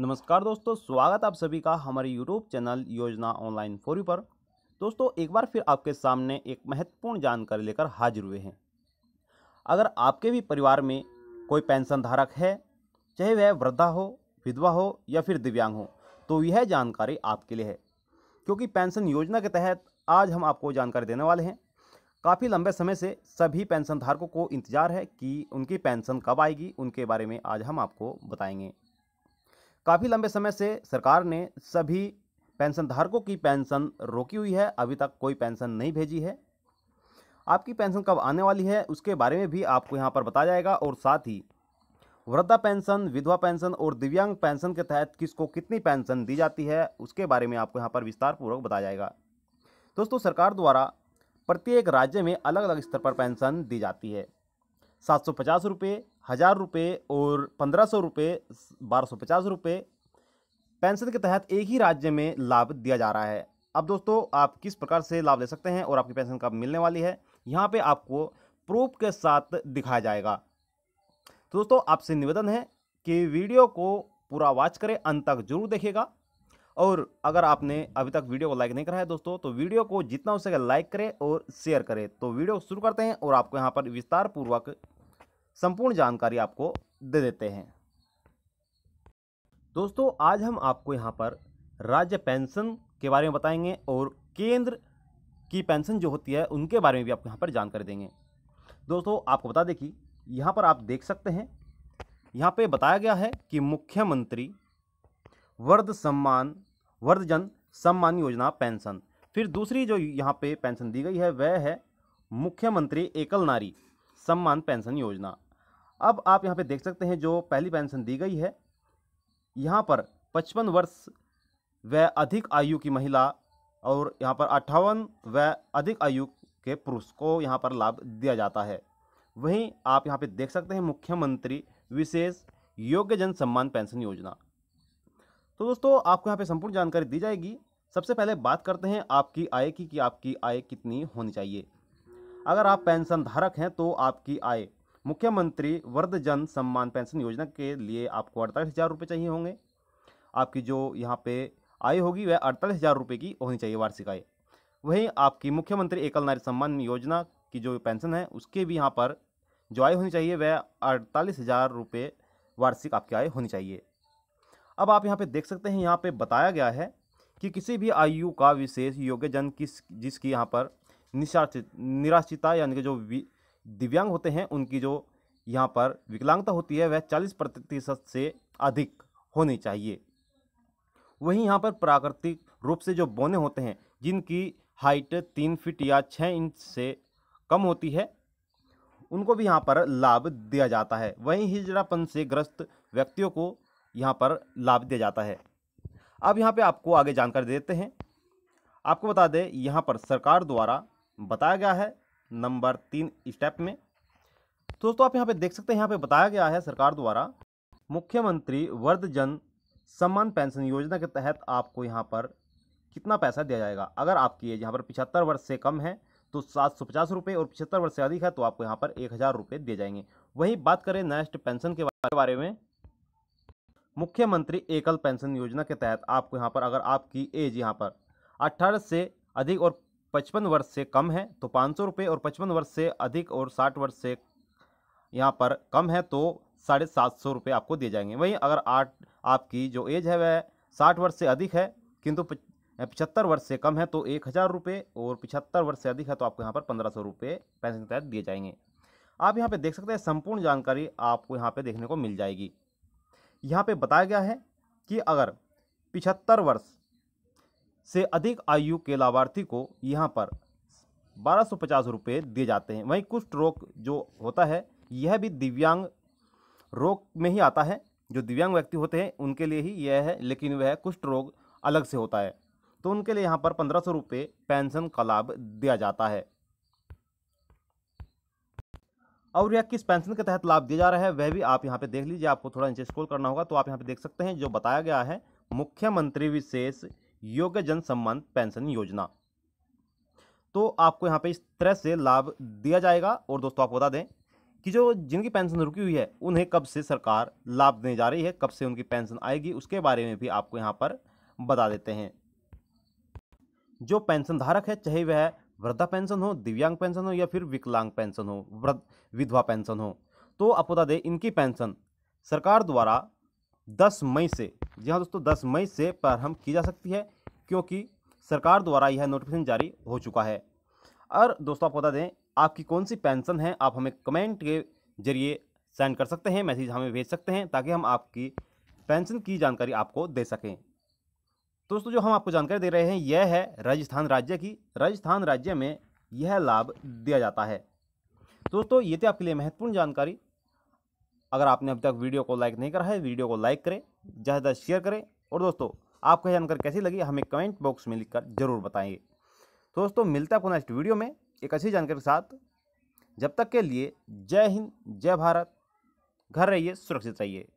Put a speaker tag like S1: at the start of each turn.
S1: नमस्कार दोस्तों स्वागत आप सभी का हमारे यूट्यूब चैनल योजना ऑनलाइन फोरी पर दोस्तों एक बार फिर आपके सामने एक महत्वपूर्ण जानकारी लेकर हाजिर हुए हैं अगर आपके भी परिवार में कोई पेंशन धारक है चाहे वह वृद्धा हो विधवा हो या फिर दिव्यांग हो तो यह जानकारी आपके लिए है क्योंकि पेंशन योजना के तहत आज हम आपको जानकारी देने वाले हैं काफ़ी लंबे समय से सभी पेंशन धारकों को इंतजार है कि उनकी पेंशन कब आएगी उनके बारे में आज हम आपको बताएंगे काफ़ी लंबे समय से सरकार ने सभी पेंशनधारकों की पेंशन रोकी हुई है अभी तक कोई पेंशन नहीं भेजी है आपकी पेंशन कब आने वाली है उसके बारे में भी आपको यहाँ पर बताया जाएगा और साथ ही वृद्धा पेंशन विधवा पेंशन और दिव्यांग पेंशन के तहत किसको कितनी पेंशन दी जाती है उसके बारे में आपको यहाँ पर विस्तारपूर्वक बताया जाएगा दोस्तों सरकार द्वारा प्रत्येक राज्य में अलग अलग स्तर पर पेंशन दी जाती है सात सौ पचास रुपये हज़ार रुपये और पंद्रह सौ रुपये बारह सौ पचास रुपये पेंशन के तहत एक ही राज्य में लाभ दिया जा रहा है अब दोस्तों आप किस प्रकार से लाभ ले सकते हैं और आपकी पेंशन कब मिलने वाली है यहाँ पे आपको प्रूफ के साथ दिखाया जाएगा तो दोस्तों आपसे निवेदन है कि वीडियो को पूरा वॉच करें अंत तक जरूर देखेगा और अगर आपने अभी तक वीडियो को लाइक नहीं करा है दोस्तों तो वीडियो को जितना हो सके लाइक करें और शेयर करें तो वीडियो शुरू करते हैं और आपको यहाँ पर विस्तार पूर्वक संपूर्ण जानकारी आपको दे देते हैं दोस्तों आज हम आपको यहाँ पर राज्य पेंशन के बारे में बताएंगे और केंद्र की पेंशन जो होती है उनके बारे में भी आपको यहाँ पर जानकारी देंगे दोस्तों आपको बता दें कि यहाँ पर आप देख सकते हैं यहाँ पे बताया गया है कि मुख्यमंत्री वर्ध सम्मान वर्ध जन सम्मान योजना पेंशन फिर दूसरी जो यहाँ पे पेंशन दी गई है वह है मुख्यमंत्री एकल नारी सम्मान पेंशन योजना अब आप यहाँ पे देख सकते हैं जो पहली पेंशन दी गई है यहाँ पर पचपन वर्ष व अधिक आयु की महिला और यहाँ पर अट्ठावन व अधिक आयु के पुरुष को यहाँ पर लाभ दिया जाता है वहीं आप यहाँ पे देख सकते हैं मुख्यमंत्री विशेष योग्य जन सम्मान पेंशन योजना तो दोस्तों आपको यहाँ पे संपूर्ण जानकारी दी जाएगी सबसे पहले बात करते हैं आपकी आय की कि आपकी आय कितनी होनी चाहिए अगर आप पेंशन धारक हैं तो आपकी आय मुख्यमंत्री वर्ध जन सम्मान पेंशन योजना के लिए आपको अड़तालीस हज़ार रुपये चाहिए होंगे आपकी जो यहाँ पे आय होगी वह अड़तालीस हज़ार रुपये की होनी चाहिए वार्षिक आय वहीं आपकी मुख्यमंत्री एकल नारी सम्मान योजना की जो पेंशन है उसके भी यहाँ पर जो आय होनी चाहिए वह अड़तालीस हज़ार रुपये वार्षिक आपकी आय होनी चाहिए अब आप यहाँ पर देख सकते हैं यहाँ पर बताया गया है कि किसी भी आयु का विशेष योग्य जन किस जिसकी यहाँ पर निशाचित निराश्रिता यानी कि जो दिव्यांग होते हैं उनकी जो यहाँ पर विकलांगता होती है वह चालीस प्रतिशत से अधिक होनी चाहिए वहीं यहाँ पर प्राकृतिक रूप से जो बोने होते हैं जिनकी हाइट तीन फीट या छः इंच से कम होती है उनको भी यहाँ पर लाभ दिया जाता है वहीं हिजड़ापन से ग्रस्त व्यक्तियों को यहाँ पर लाभ दिया जाता है अब यहाँ पे आपको आगे जानकारी देते हैं आपको बता दें यहाँ पर सरकार द्वारा बताया गया है नंबर तीन स्टेप में दोस्तों आप यहाँ पे देख सकते हैं यहाँ पे बताया गया है सरकार द्वारा मुख्यमंत्री वर्ध जन सम्मान पेंशन योजना के तहत आपको यहाँ पर कितना पैसा दिया जाएगा अगर आपकी एज यहाँ पर पिछहत्तर वर्ष से कम है तो सात सौ पचास रुपये और पिछहत्तर वर्ष से अधिक है तो आपको यहाँ पर एक हज़ार रुपये दिए जाएंगे वहीं बात करें नेक्स्ट पेंशन के बारे में मुख्यमंत्री एकल पेंशन योजना के तहत आपको यहाँ पर अगर आपकी एज यहाँ पर अट्ठारह से अधिक और पचपन वर्ष से कम है तो पाँच सौ रुपये और पचपन वर्ष से अधिक और साठ वर्ष से यहाँ पर कम है तो साढ़े सात सौ रुपये आपको दिए जाएंगे वहीं अगर आठ आपकी जो एज है वह साठ वर्ष से अधिक है किंतु पचहत्तर वर्ष से कम है तो एक हज़ार रुपये और पिछहत्तर वर्ष से अधिक है तो आपको यहाँ पर पंद्रह सौ रुपये पेंशन के तहत दिए जाएंगे आप यहाँ पे देख सकते हैं संपूर्ण जानकारी आपको यहाँ पे देखने को मिल जाएगी यहाँ पे बताया गया है कि अगर पिछहत्तर वर्ष से अधिक आयु के लाभार्थी को यहाँ पर बारह सौ पचास रुपये दिए जाते हैं वहीं कुष्ठ रोग जो होता है यह भी दिव्यांग रोग में ही आता है जो दिव्यांग व्यक्ति होते हैं उनके लिए ही यह है लेकिन वह कुष्ठ रोग अलग से होता है तो उनके लिए यहाँ पर पंद्रह सौ रुपये पेंशन का लाभ दिया जाता है और यह किस पेंशन के तहत लाभ दिया जा रहा है वह भी आप यहाँ पे देख लीजिए आपको थोड़ा नीचे स्क्रॉल करना होगा तो आप यहाँ पे देख सकते हैं जो बताया गया है मुख्यमंत्री विशेष योग्य जन सम्मान पेंशन योजना तो आपको यहाँ पे इस तरह से लाभ दिया जाएगा और दोस्तों आपको बता दें कि जो जिनकी पेंशन रुकी हुई है उन्हें कब से सरकार लाभ देने जा रही है कब से उनकी पेंशन आएगी उसके बारे में भी आपको यहाँ पर बता देते हैं जो पेंशन धारक है चाहे वह वृद्धा पेंशन हो दिव्यांग पेंशन हो या फिर विकलांग पेंशन हो वृद्ध विधवा पेंशन हो तो आपको बता दें इनकी पेंशन सरकार द्वारा 10 मई से जी हाँ दोस्तों 10 मई से प्रारंभ की जा सकती है क्योंकि सरकार द्वारा यह नोटिफिकेशन जारी हो चुका है और दोस्तों आपको बता दें आपकी कौन सी पेंशन है आप हमें कमेंट के जरिए सेंड कर सकते हैं मैसेज हमें भेज सकते हैं ताकि हम आपकी पेंशन की जानकारी आपको दे सकें तो दोस्तों जो हम आपको जानकारी दे रहे हैं यह है राजस्थान राज्य की राजस्थान राज्य में यह लाभ दिया जाता है तो दोस्तों ये थे आपके लिए महत्वपूर्ण जानकारी अगर आपने अब तक वीडियो को लाइक नहीं करा है वीडियो को लाइक करें ज़्यादा ज़्यादा शेयर करें और दोस्तों आपको जानकारी कैसी लगी हमें कमेंट बॉक्स में लिखकर ज़रूर बताएंगे तो दोस्तों मिलते हैं आपको नेक्स्ट वीडियो में एक अच्छी जानकारी के साथ जब तक के लिए जय हिंद जय भारत घर रहिए सुरक्षित रहिए